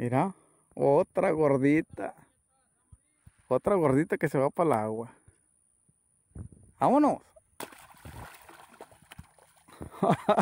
Mira, otra gordita. Otra gordita que se va para el agua. Vámonos.